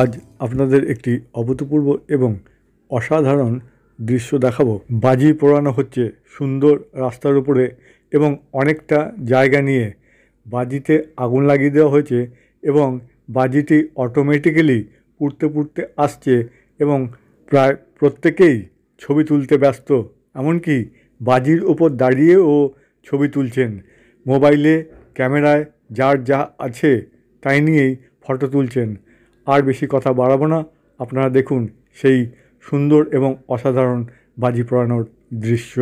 আজ আপনাদের একটি অভূতপূর্ব এবং অসাধারণ দৃশ্য দেখাবো বাজি পোড়ানো হচ্ছে সুন্দর রাস্তার উপরে এবং অনেকটা জায়গা নিয়ে বাজিতে আগুন লাগিয়ে দেওয়া হয়েছে এবং বাজিটি অটোমেটিক্যালি পুড়তে পুড়তে আসছে এবং প্রায় প্রত্যেকেই ছবি তুলতে ব্যস্ত এমনকি বাজির ওপর দাঁড়িয়েও ছবি তুলছেন মোবাইলে ক্যামেরায় যার যা আছে তাই নিয়েই ফটো তুলছেন আর বেশি কথা বাড়াবো না আপনারা দেখুন সেই সুন্দর এবং অসাধারণ বাজি পড়ানোর দৃশ্য